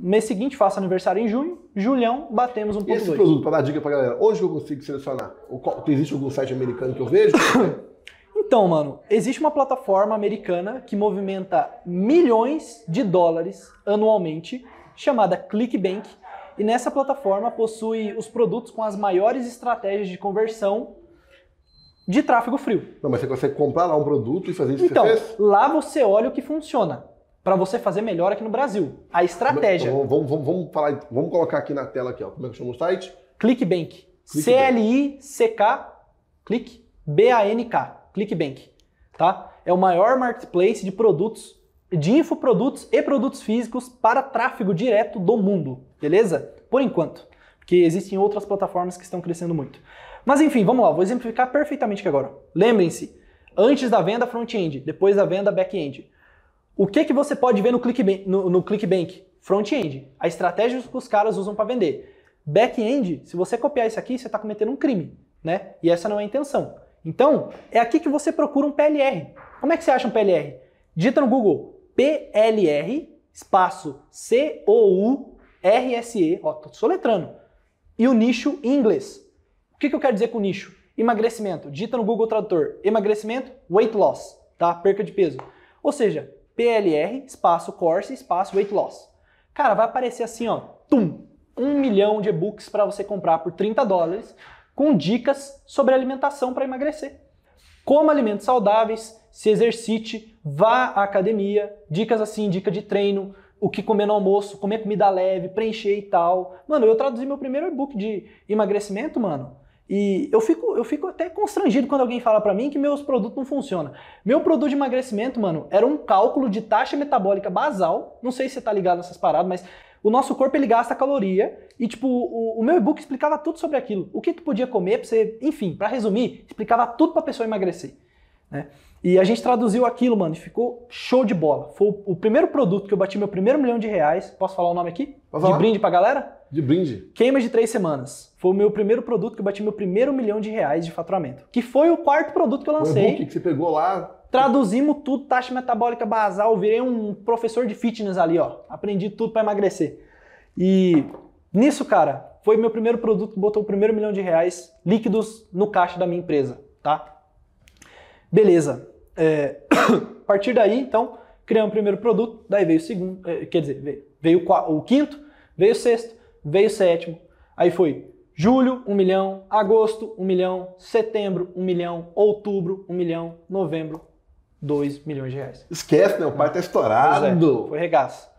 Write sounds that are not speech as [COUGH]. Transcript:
Mês seguinte faço aniversário em junho, Julião batemos um pouco. Esse produto, para dar dica pra galera, onde eu consigo selecionar? existe algum site americano que eu vejo? [COUGHS] então, mano, existe uma plataforma americana que movimenta milhões de dólares anualmente, chamada ClickBank, e nessa plataforma possui os produtos com as maiores estratégias de conversão de tráfego frio. Não, mas você consegue comprar lá um produto e fazer isso então, que você então, fez? Lá você olha o que funciona para você fazer melhor aqui no Brasil. A estratégia. vamos, vamos, vamos, falar, vamos colocar aqui na tela aqui, ó. Como é que chama o site? ClickBank. C-L-I-C-K, click, B-A-N-K, ClickBank. Tá? É o maior marketplace de produtos, de infoprodutos e produtos físicos para tráfego direto do mundo, beleza? Por enquanto, porque existem outras plataformas que estão crescendo muito. Mas enfim, vamos lá, vou exemplificar perfeitamente aqui agora. Lembrem-se, antes da venda front-end, depois da venda back-end. O que, que você pode ver no Clickbank? No, no Clickbank? Front-end, a estratégia que os caras usam para vender. Back-end, se você copiar isso aqui, você está cometendo um crime, né? E essa não é a intenção. Então, é aqui que você procura um PLR. Como é que você acha um PLR? Digita no Google PLR espaço C-O-U-R-S-E, ó, tô soletrando, e o nicho em inglês. O que, que eu quero dizer com nicho? Emagrecimento. Digita no Google Tradutor, emagrecimento, weight loss, tá? Perca de peso. Ou seja, PLR, espaço course, espaço weight loss. Cara, vai aparecer assim, ó, tum, um milhão de e-books para você comprar por 30 dólares com dicas sobre alimentação para emagrecer. Coma alimentos saudáveis, se exercite, vá à academia, dicas assim, dica de treino, o que comer no almoço, comer comida leve, preencher e tal. Mano, eu traduzi meu primeiro e-book de emagrecimento, mano, e eu fico, eu fico até constrangido quando alguém fala para mim que meus produtos não funcionam. Meu produto de emagrecimento, mano, era um cálculo de taxa metabólica basal. Não sei se você tá ligado nessas paradas, mas o nosso corpo ele gasta caloria e tipo o, o meu e-book explicava tudo sobre aquilo, o que tu podia comer para você, enfim, para resumir, explicava tudo para pessoa emagrecer. Né? E a gente traduziu aquilo, mano, e ficou show de bola. Foi o primeiro produto que eu bati meu primeiro milhão de reais. Posso falar o nome aqui? De brinde pra galera? De brinde. Queima de três semanas. Foi o meu primeiro produto que eu bati meu primeiro milhão de reais de faturamento. Que foi o quarto produto que eu lancei. O que você pegou lá. Traduzimos tudo, taxa metabólica basal. Virei um professor de fitness ali, ó. Aprendi tudo para emagrecer. E nisso, cara, foi meu primeiro produto que botou o primeiro milhão de reais líquidos no caixa da minha empresa, tá? Beleza. É, [COUGHS] a partir daí, então, criamos o primeiro produto, daí veio o segundo, é, quer dizer, veio, veio o quinto, veio o sexto, veio o sétimo. Aí foi julho, 1 um milhão, agosto, 1 um milhão, setembro, 1 um milhão, outubro, 1 milhão, novembro, 2 milhões de reais. Esquece, né? O pai tá é, estourado. É, foi regaço.